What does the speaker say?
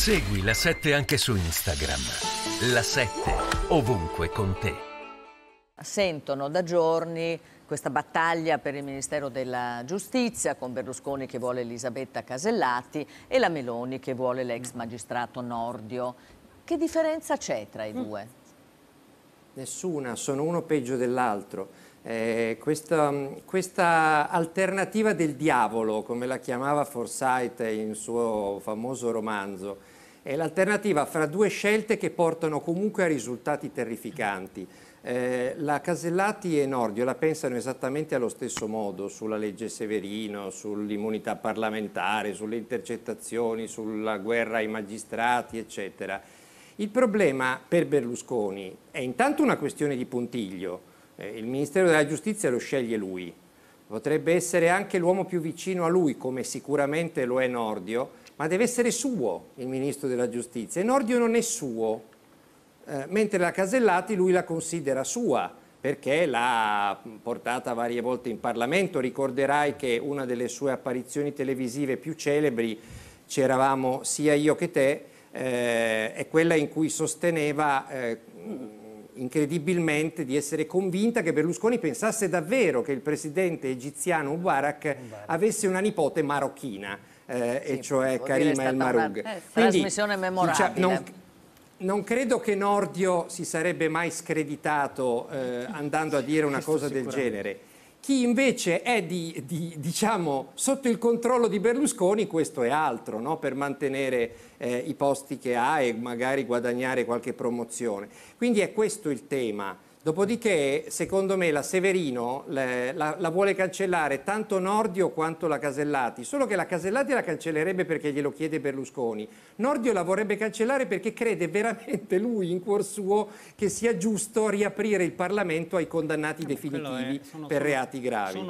Segui la 7 anche su Instagram. La 7 ovunque con te. Sentono da giorni questa battaglia per il Ministero della Giustizia con Berlusconi che vuole Elisabetta Casellati e la Meloni che vuole l'ex magistrato Nordio. Che differenza c'è tra i mm. due? Nessuna, sono uno peggio dell'altro. Eh, questa, questa, alternativa del diavolo, come la chiamava Forsyth in suo famoso romanzo, è l'alternativa fra due scelte che portano comunque a risultati terrificanti. Eh, la Casellati e Nordio la pensano esattamente allo stesso modo sulla legge Severino, sull'immunità parlamentare, sulle intercettazioni, sulla guerra ai magistrati, eccetera. Il problema per Berlusconi è intanto una questione di puntiglio. Eh, il Ministero della Giustizia lo sceglie lui. Potrebbe essere anche l'uomo più vicino a lui, come sicuramente lo è Nordio, ma deve essere suo il ministro della giustizia. E Nordio non è suo, eh, mentre la Casellati lui la considera sua perché l'ha portata varie volte in Parlamento. Ricorderai che una delle sue apparizioni televisive più celebri, c'eravamo sia io che te, eh, è quella in cui sosteneva eh, incredibilmente di essere convinta che Berlusconi pensasse davvero che il presidente egiziano Mubarak avesse una nipote marocchina eh, sì, e cioè Karima El Marug. Una, eh, Quindi, trasmissione diciamo, memorabile. Diciamo, non, non, credo che Nordio si sarebbe mai screditato eh, andando a dire una cosa del genere. Chi invece è di, di, diciamo, sotto il controllo di Berlusconi, questo è altro, no? per mantenere eh, i posti che ha e magari guadagnare qualche promozione. Quindi è questo il tema. Dopodiché, secondo me, la Severino la, la, la, vuole cancellare tanto Nordio quanto la Casellati, solo che la Casellati la cancellerebbe perché glielo chiede Berlusconi. Nordio la vorrebbe cancellare perché crede veramente lui, in cuor suo, che sia giusto riaprire il Parlamento ai condannati definitivi è, sono, per sono, reati gravi.